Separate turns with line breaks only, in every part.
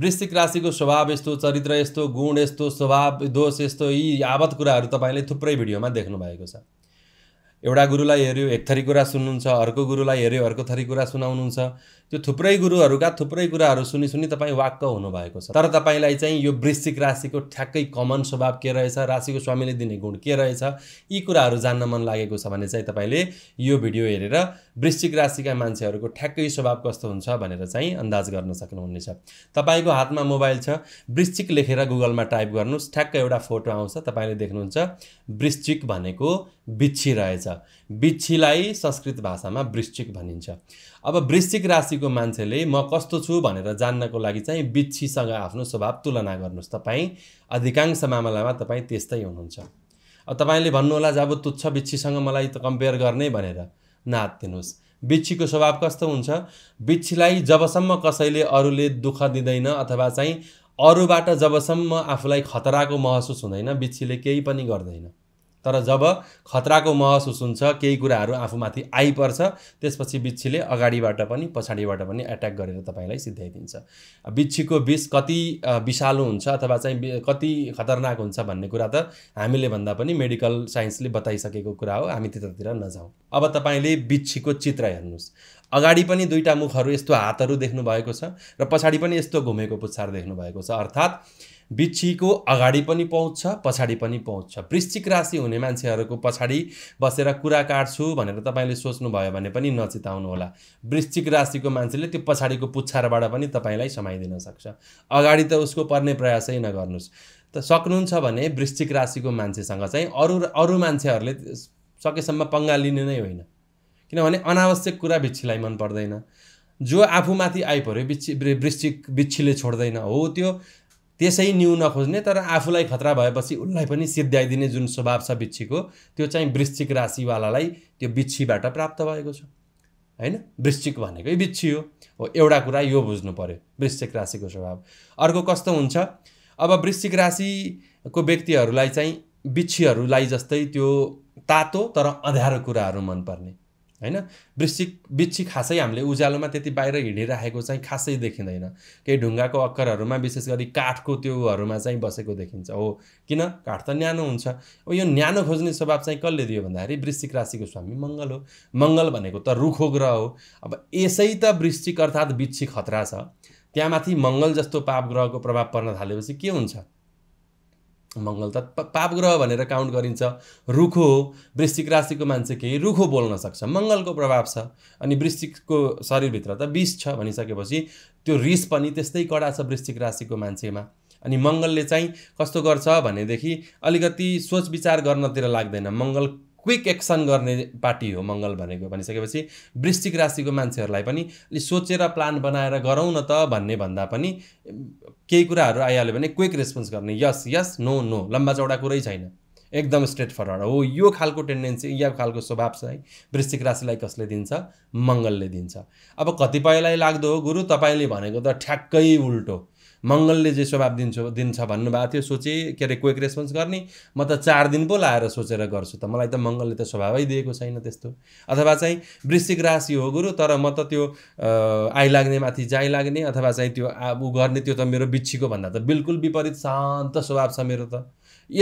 वृश्चिक राशिको स्वभाव यस्तो चरित्र यस्तो गुण यस्तो स्वभाव दोष यस्तो यी यावत कुराहरू तपाईँले थुप्रै भिडियोमा भएको छ एउटा गुरुलाई हेऱ्यो एक थरी कुरा सुन्नुहुन्छ अर्को गुरुलाई हेऱ्यो अर्को थरी कुरा सुनाउनुहुन्छ त्यो थुप्रै गुरुहरूका थुप्रै कुराहरू सुनि सुनि तपाईँ वाक्क हुनुभएको छ तर तपाईँलाई चाहिँ यो वृश्चिक राशिको ठ्याक्कै कमन स्वभाव के रहेछ राशिको स्वामीले दिने गुण के रहेछ यी कुराहरू जान्न मन लागेको छ भने चाहिँ तपाईँले यो भिडियो हेरेर वृश्चिक राशिका मान्छेहरूको ठ्याक्कै स्वभाव कस्तो हुन्छ भनेर चाहिँ अन्दाज गर्न सक्नुहुनेछ तपाईँको हातमा मोबाइल छ वृश्चिक लेखेर गुगलमा टाइप गर्नुहोस् ठ्याक्कै एउटा फोटो आउँछ तपाईँले देख्नुहुन्छ वृश्चिक भनेको बिच्छी रहेछ बिच्छीलाई संस्कृत भाषामा वृश्चिक भनिन्छ अब वृश्चिक राशिको मान्छेले म कस्तो छु भनेर जान्नको लागि चाहिँ बिच्छीसँग आफ्नो स्वभाव तुलना गर्नुहोस् तपाईँ अधिकांश मामलामा तपाईँ त्यस्तै हुनुहुन्छ अब तपाईँले भन्नुहोला जब तुच्छ बिच्छीसँग मलाई त कम्पेयर गर्ने भनेर नहात्तिनुहोस् बिच्छीको स्वभाव कस्तो हुन्छ बिच्छीलाई जबसम्म कसैले अरूले दुःख दिँदैन अथवा चाहिँ अरूबाट जबसम्म आफूलाई खतराको महसुस हुँदैन बिच्छीले केही पनि गर्दैन तर जब खतराको महसुस हुन्छ केही कुराहरू आफूमाथि आइपर्छ त्यसपछि बिच्छीले अगाडिबाट पनि पछाडिबाट पनि एट्याक गरेर तपाईँलाई सिध्याइदिन्छ बिच्छीको विष कति विषालु हुन्छ अथवा चाहिँ कति खतरनाक हुन्छ भन्ने कुरा त हामीले भन्दा पनि मेडिकल साइन्सले बताइसकेको कुरा हो हामी त्यतातिर नजाउँ अब तपाईँले बिच्छीको चित्र हेर्नुहोस् अगाडि पनि दुईवटा मुखहरू यस्तो हातहरू भएको छ र पछाडि पनि यस्तो घुमेको पुच्छार भएको छ अर्थात् बिच्छीको अगाडि पनि पहुँच छ पछाडि पनि पहुँच छ वृश्चिक राशि हुने मान्छेहरूको पछाडि बसेर कुरा काट्छु भनेर तपाईँले सोच्नुभयो भने पनि नचिताउनु होला वृश्चिक राशिको मान्छेले त्यो पछाडिको पुच्छारबाट पनि तपाईँलाई समाइदिन सक्छ अगाडि त उसको पर्ने प्रयासै नगर्नुहोस् त सक्नुहुन्छ भने वृश्चिक राशिको मान्छेसँग चाहिँ अरू अरू मान्छेहरूले सकेसम्म पङ्गा लिने नै होइन किनभने अनावश्यक कुरा बिच्छीलाई मन पर्दैन जो आफूमाथि आइपऱ्यो बिच्छी वृश्चिक बिच्छीले छोड्दैन हो त्यो त्यसै न्यु नखोज्ने तर आफूलाई खतरा भएपछि उसलाई पनि सिद्ध्याइदिने जुन स्वभाव छ बिच्छीको त्यो चाहिँ वृश्चिक राशिवालालाई त्यो बिच्छीबाट प्राप्त भएको छ होइन वृश्चिक भनेकै बिच्छी हो हो एउटा कुरा यो बुझ्नु पऱ्यो वृश्चिक राशिको स्वभाव अर्को कस्तो हुन्छ अब वृश्चिक राशिको व्यक्तिहरूलाई चाहिँ बिच्छीहरूलाई जस्तै त्यो तातो तर अँध्यारो कुराहरू मनपर्ने होइन वृश्चिक बिच्छी खासै हामीले उज्यालोमा त्यति बाहिर हिँडिराखेको चाहिँ खासै देखिँदैन केही ढुङ्गाको अक्करहरूमा विशेष गरी काठको त्योहरूमा चाहिँ बसेको देखिन्छ हो किन काठ त न्यानो हुन्छ अब यो न्यानो खोज्ने स्वभाव चाहिँ कसले दियो भन्दाखेरि वृश्चिक राशिको स्वामी मङ्गल हो मङ्गल भनेको त रुखो ग्रह हो अब यसै त वृश्चिक अर्थात् बिच्छी खतरा छ त्यहाँमाथि मङ्गल जस्तो पाप ग्रहको प्रभाव पर्न थालेपछि के हुन्छ मङ्गल त पाप ग्रह भनेर काउन्ट गरिन्छ रुखो हो वृश्चिक राशिको मान्छे केही रुखो बोल्न सक्छ मङ्गलको प्रभाव छ अनि वृश्चिकको शरीरभित्र त विष छ भनिसकेपछि त्यो रिस पनि त्यस्तै कडा छ वृश्चिक राशिको मान्छेमा अनि मङ्गलले चाहिँ कस्तो गर्छ भनेदेखि अलिकति सोच विचार गर्नतिर लाग्दैन मङ्गल क्विक एक्सन गर्ने पार्टी हो मङ्गल भनेको भनिसकेपछि वृश्चिक राशिको मान्छेहरूलाई पनि अलि सोचेर प्लान बनाएर गरौँ न त भन्ने भन्दा पनि केही कुराहरू आइहाल्यो भने क्विक रेस्पोन्स गर्ने यस यस नो नो लम्बा चौडा कुरै छैन एकदम स्ट्रेट फरवर्ड हो यो खालको टेन्डेन्सी या खालको स्वभाव चाहिँ वृश्चिक राशिलाई कसले दिन्छ मङ्गलले दिन्छ अब कतिपयलाई लाग्दो हो गुरु तपाईँले भनेको त ठ्याक्कै उल्टो मङ्गलले जे स्वभाव दिन्छ दिन्छ भन्नुभएको थियो सोचेँ के अरे क्विक रेस्पोन्स गर्ने म त चार दिन पो लाएर सोचेर गर्छु त मलाई त मङ्गलले त स्वभावै दिएको छैन त्यस्तो अथवा चाहिँ वृश्चिक राशि हो गुरु तर म त त्यो आइलाग्ने माथि जाइ लाग्ने अथवा चाहिँ त्यो ऊ गर्ने त्यो त मेरो बिच्छीको भन्दा त बिल्कुल विपरीत शान्त स्वभाव छ मेरो त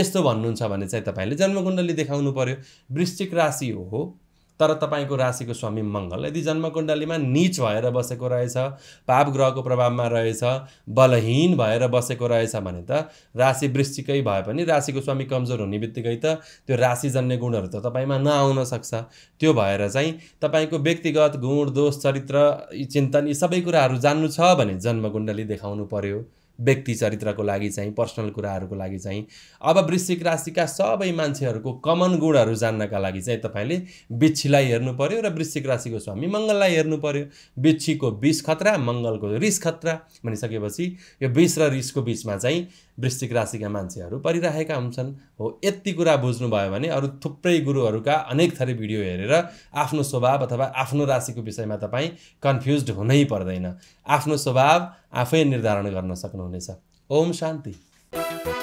यस्तो भन्नुहुन्छ भने चाहिँ तपाईँले जन्मकुण्डली देखाउनु पऱ्यो वृश्चिक राशि हो तर तपाईँको राशिको स्वामी मङ्गल यदि जन्मकुण्डलीमा निच भएर बसेको रहेछ पाप ग्रहको प्रभावमा रहेछ बलहीन भएर बसेको रहेछ भने त राशि वृश्चिकै भए पनि राशिको स्वामी कमजोर हुने बित्तिकै त त्यो राशि जन्ने गुणहरू त तपाईँमा नआउन सक्छ त्यो भएर चाहिँ तपाईँको व्यक्तिगत गुण दोष चरित्र चिन्तन यी सबै कुराहरू जान्नु छ भने जन्मकुण्डली देखाउनु पर्यो व्यक्ति चरित्रको लागि चाहिँ पर्सनल कुराहरूको लागि चाहिँ अब वृश्चिक राशिका सबै मान्छेहरूको कमन गुणहरू जान्नका लागि चाहिँ तपाईँले बिच्छीलाई हेर्नु पऱ्यो र वृश्चिक राशिको स्वामी मङ्गललाई हेर्नु पऱ्यो बिच्छीको बिष खतरा मङ्गलको रिस खतरा भनिसकेपछि यो बिष र रिसको बिचमा चाहिँ वृश्चिक राशिका मान्छेहरू परिरहेका हुन्छन् हो यति कुरा बुझ्नुभयो भने अरू थुप्रै गुरुहरूका अनेक थरी भिडियो हेरेर आफ्नो स्वभाव अथवा आफ्नो राशिको विषयमा तपाईँ कन्फ्युज हुनै पर्दैन आफ्नो स्वभाव आफै निर्धारण गर्न सक्नुहुनेछ ओम शान्ति